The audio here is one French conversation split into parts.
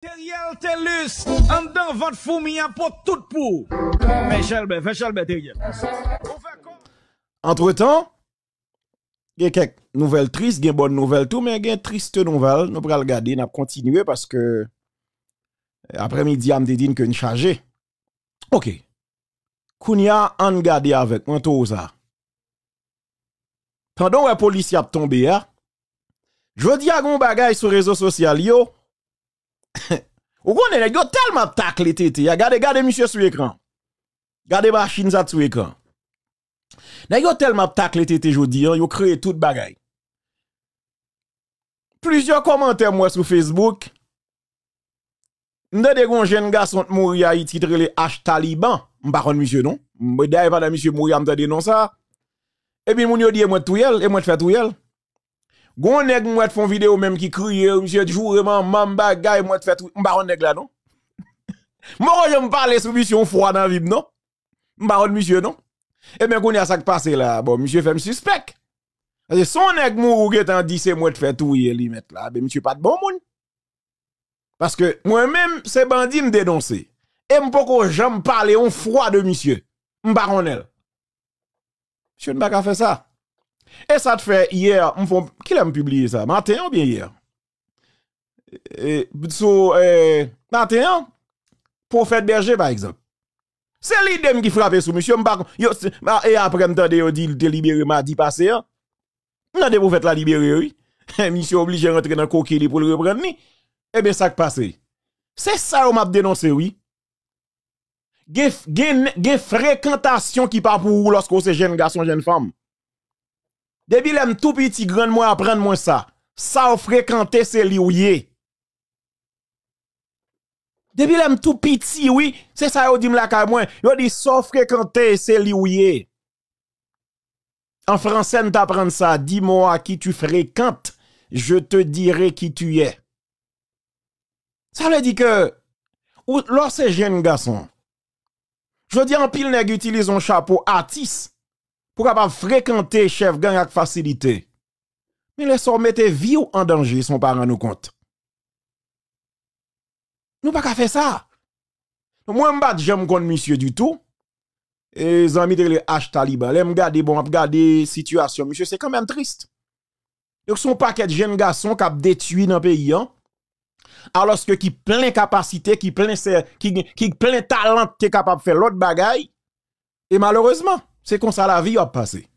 Teriel Telus, en dedans, votre fourmi pour tout pour. Fais ben, fais Chalbert, Teriel. Entre-temps, il y a quelques nouvelles tristes, bonnes nouvelles tout, mais triste nouvelle. Nous pourrons garder, nous continuer parce que euh, après-midi, on me dit que nous chargé. Ok. Kounia, on regarde avec moi tout ça. Pendant où la police a tombé, hein, je dis à mon bagage sur les réseaux sociaux, yo. Ou il y yo tellement tacle tete, ya gade gade monsieur sur écran. Gade machine ça sur écran. y hein, yo tellement tacle tete jodi, yo créé toute bagaille. Plusieurs commentaires moi sur Facebook. Nde de gon jeune garçon mouri à Haïti titre H Taliban. pas monsieur non. M'daye pas monsieur mouri à m'ta non ça. Et puis moun yo dit moi tout et moi fais tout Gon nèg moi font vidéo même qui crier monsieur vraiment, mamba gay moi fait tout on nèg là non. Moi je me parler sous mission froid dans vibe non. M'ba monsieur non. Et bien qu'on y a ça qui passe là bon monsieur fait me suspect. Parce que son nèg mou qui en dit c'est moi fait tout li mettre là ben monsieur pas de bon monde. Parce que moi-même c'est bandit me dénoncer. Et m'poko parle parler on froid de monsieur. M'ba on Monsieur ne pas faire ça. Et ça te fait hier, qui l'a publié ça Matin ou bien hier et, so, Matin, prophète berger par exemple. C'est l'idée qui frappe sur monsieur. Et après, je dit, délibéré m'a m'a mardi passé. On a des prophètes la libéré, oui. Monsieur obligé de rentrer dans le coquille pour le reprendre. Et eh bien, ça qui passe. C'est ça qu'on m'a dénoncé, oui. des fréquentation qui part pour lorsqu'on c'est jeune garçon, jeune femme. Depuis l'aime tout petit grand moi apprendre moi ça. Ça fréquenter c'est lié. Depuis l'aime tout petit oui, c'est ça yo dit la moi. Yo dit ça fréquenter c'est lié. En français, nous t'apprendre ça. Dis-moi qui tu fréquentes, je te dirai qui tu es. Ça veut dire que, lorsque c'est jeune garçon, je dis en pile nèg utilise un chapeau artiste pour pas fréquenter chef gang avec facilité. Mais les sont mettre vie en danger, son parent nous compte. Nous pas qu'à faire ça. Moi, je ne j'aime contre monsieur du tout. Et amis de H Taliban, les garder bon, garder situation monsieur, c'est quand même triste. Donc son paquet de jeunes garçons qui a détruit dans le pays hein. alors que qui plein capacité, qui plein qui qui plein talent qui est capable de faire l'autre bagaille et malheureusement c'est comme ça la vie a passé.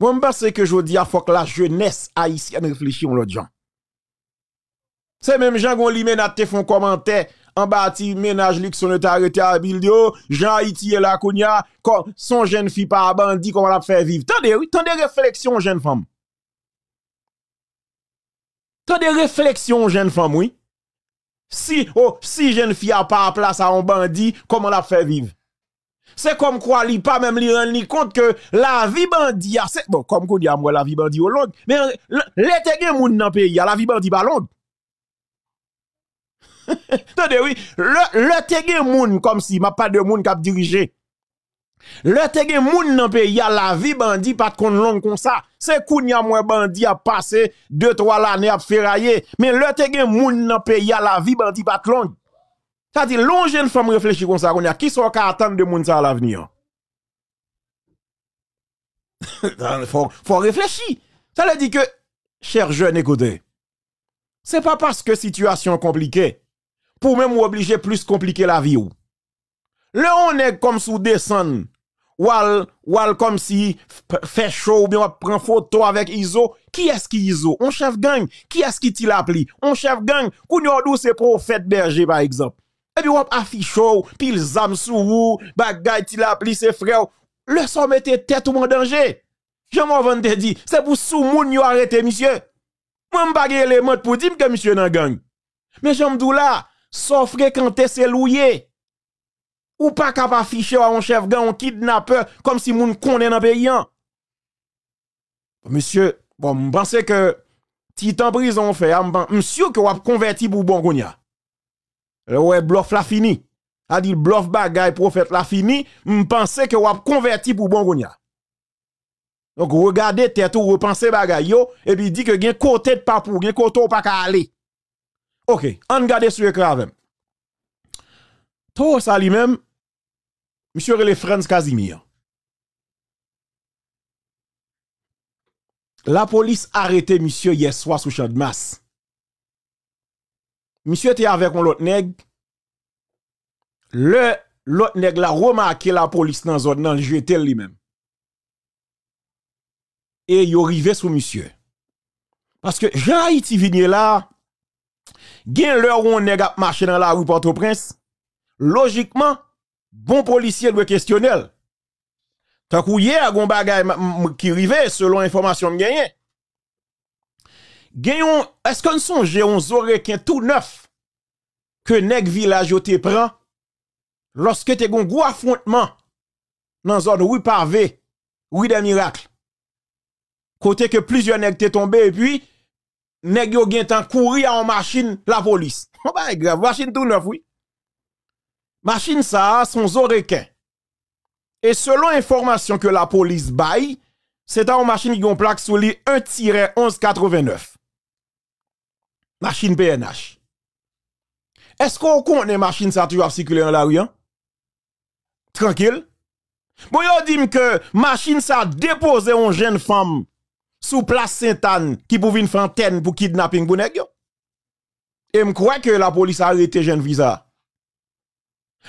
Bon, parce que je dis il faut que la jeunesse haïtienne réfléchisse l'autre gens. C'est même Jean qui a te font commentaire en bâti ménage luxe qui sont arrêté à Bildio, Jean Haïti et la Kounia, son jeune fille par bandit, comment la faire vivre. Tant de, tant de réflexions, jeune femme. Tant de réflexions, jeune femme, oui. Si, oh, si jeune fille a pas place à un bandit, comment la faire vivre? C'est comme quoi, il pas même li rend compte que la vie bandit, c'est, bon, comme qu'on dit la vie bandit au long, mais euh, le gen moun nan pays, la vie bandit pas long. Attendez, oui, le, le moun, comme si m'a pas de moun kap dirige. Le tege moun nan pays a la vie bandit pas kon long comme ça. C'est a moins bandit a passé deux trois l'année à ferrailler, mais le tegen moun nan pays la vie bandit pas longue. Ça dit, long jeune femme réfléchit comme ça, qu'on a qui sont qu'à de monde ça à l'avenir. faut, faut réfléchir. Ça veut dire que, cher jeune, écoutez, c'est pas parce que situation compliquée, pour même vous obliger plus compliquer la vie ou. Là, on est comme sous descend, ou comme si fait chaud, ou bien on prend photo avec Iso. Qui est-ce qui Iso? On chef gang. Qui est-ce qui t'il appli? On chef gang. a c'est prophète berger, par exemple. Et puis, on affiche, pile zam sous ou, bagay ti la pli, c'est frère. Le son mette tête ou en danger. Je m'en te dit, c'est pour sous moun yo arrêté, monsieur. Moi, les élément pour dire que monsieur nan gang. Mais j'en dou là, son fréquenté c'est loué. Ou pas capable afficher à un chef gang, un kidnappeur, comme si moun connaît dans pays. Hein. Monsieur, bon, m'pense que, si en prison fait, hein, monsieur que vous converti pour bon gounia. Ouais, bluff la fini. A dit bluff bagay, prophète la fini. M'pense que vous converti pour bon gounia. Donc, regardez tête ou repensez bagay yo, et puis dit que gen côté de pas pour, gen côté ou pas ka aller. Ok, on regarde sur l'écran même. Tout ça lui-même, monsieur le Franz Casimir. La police a arrêté monsieur hier soir sous champ de masse monsieur était avec un l'autre nègre. Le l'autre nègre la remarqué la police dans zone le jetel lui-même. Et il arrivé sous monsieur. Parce que Jean Haïti vient là gain l'heure où on nèg a marché dans la rue Port-au-Prince, logiquement bon policier doit questionner. Tant que a gon bagaille qui arrivait, selon information gagnée est-ce qu'on songe un zorekin tout neuf que nèg village yo te prend lorsque te gon gros affrontement dans zone rue pavé, rue des miracles. Côté que plusieurs nèg te tombé et puis nèg yo gen tan courir en machine la police. On oh, bah grave, machine tout neuf oui. Machine ça son zorekin. Et selon information que la police baille, c'est une machine qui a plaque sous lui 1-1189 machine PNH. Est-ce qu'on connaît machine ça toujours circuler dans la rue hein? Tranquille. Bon yo dit que machine ça déposé une jeune femme sous place Sainte-Anne qui pouvait une fontaine pour kidnapping pour nèg Et me crois que la police a arrêté jeune visa.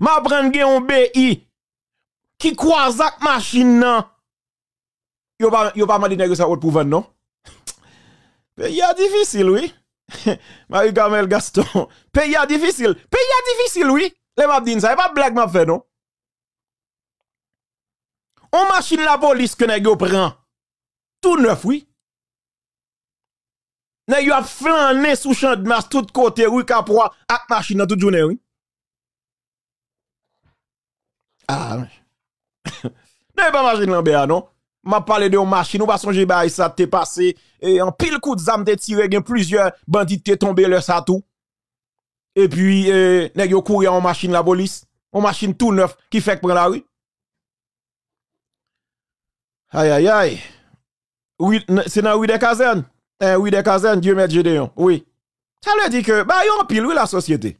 Ma prendre un BI qui croise avec machine nan. Yo pas yo pas mandé nèg ça pour vendre non? a difficile oui. Marie-Carmel Gaston, pays difficile. Pays difficile, oui. Les m'a ça n'est pas blague m'a fait, non? On machine la police que nèg prend. Tout neuf, oui. Nous a flané sous champ de masse tout côté, oui, caprois, ak machine toute journée, oui. Ah, n'est pas machine Lambert, non? m'a parlé de machine, ou pas songer bail, ça t'est passé et en pile coup de zam tiré, plusieurs bandits t'es tombé leur ça Et puis euh, nèg yo courir en machine la police, en machine tout neuf qui fait que la rue. Aïe aïe aïe. Oui, c'est dans rue des casernes. La rue des casernes, eh, Dieu met Gédéon. Oui. Ça veut dire que bah yon pile oui la société.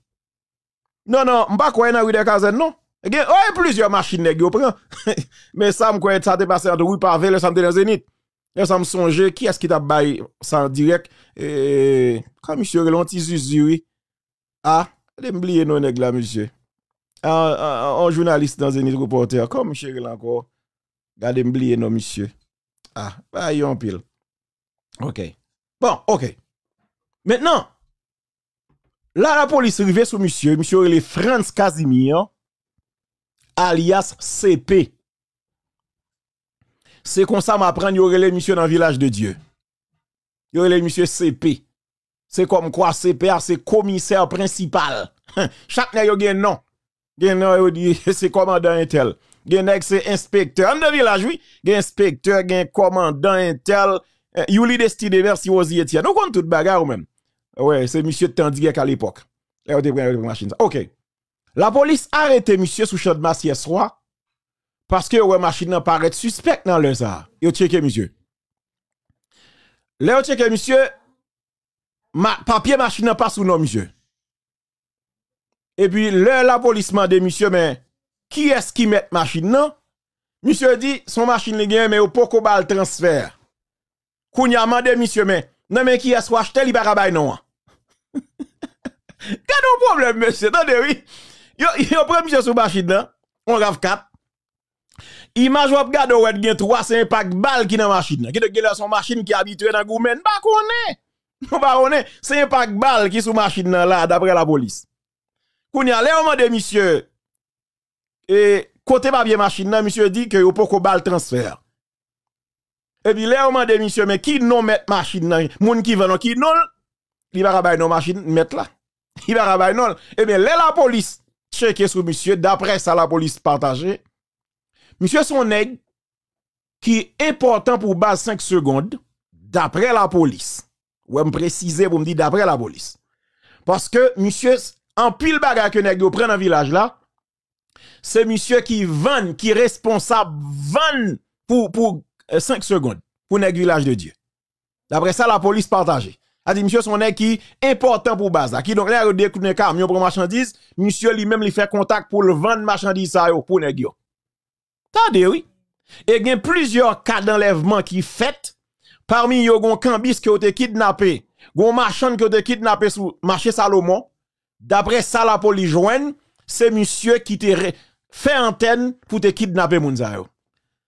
Non non, m'pas croire dans rue des casernes non. Il y a plusieurs machines qui prend. Mais ça me croit ça t'est passé entre oui par le centre dans Zénith. Et ça me songe qui est-ce qui t'a baillé ça direct et eh, quand monsieur Relonti Zui Ah, les oublier non nèg là monsieur. Ah, ah, un, journaliste dans Zénith reporter comme monsieur encore. Gardez oublier non monsieur. Ah, bah yon pile. OK. Bon, OK. Maintenant, là la police arrivée sur monsieur, monsieur les France Casimir alias CP. C'est comme ça m'apprendre aurait les monsieur dans le village de Dieu. y aurait les monsieur CP. C'est comme quoi CPA c'est commissaire principal. Chaque y a un nom. Gen nom c'est commandant intel. Gen c'est inspecteur dans village oui, gen inspecteur, gen commandant intel. Eh, you li destiné vers si Il Etienne. Nous compte tout bagarre ou même. Ouais, c'est monsieur Tandier à l'époque. Eh, OK. La police a arrêté monsieur sous champ de masse hier soir parce que ouais machine n'a paraît suspect dans le ça. Yo checké monsieur. Là yo checké monsieur ma, papier machine n'a pas sous nom monsieur. Et puis le la police m'a dit monsieur mais qui est-ce qui met machine non Monsieur dit son machine les mais au poko bal transfert. Kounya dit, monsieur mais non mais qui est-ce qui acheté li pas non. Quel problème monsieur attendez oui. Yo, yo premier monsieur sous machine hein. là, on raf4. Image on gade 3, c'est un pack bal qui dans machine là. Qui de gèle son machine qui habitué dans goumen, bah, pas Bah On pas c'est un pack bal qui sous machine là d'après la police. Kounya a on de monsieur et côté pas machine là, monsieur dit que pas de bal transfert. Et puis là, on monsieur, mais qui non met machine là? Moun qui qui non? Il va travailler nos machines, mettre là. Il va travailler non. Et eh bien, là, la police, qu'est-ce sur monsieur, d'après ça, la police partagée. Monsieur son nègre, qui est important pour base 5 secondes, d'après la police. Ou me préciser pour me dire d'après la police. Parce que monsieur, en pile bagarre que nègre prend dans village là, c'est monsieur qui vend, qui est responsable, vend pour, pour 5 euh, secondes, pour nègre village de Dieu. D'après ça, la police partagée a dit monsieur son important pour Baza. Qui donc là il découvre un camion pour marchandise, monsieur lui-même lui fait contact pour le vendre marchandise ça pour nèg T'as oui. Et y a plusieurs cas d'enlèvement qui fait parmi yo gon cambis qui ont été kidnappé, gon marchand qui ont été kidnappé sur marché Salomon. D'après ça la police joue, c'est monsieur qui fait antenne pour te kidnapper C'est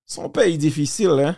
Son pays difficile hein.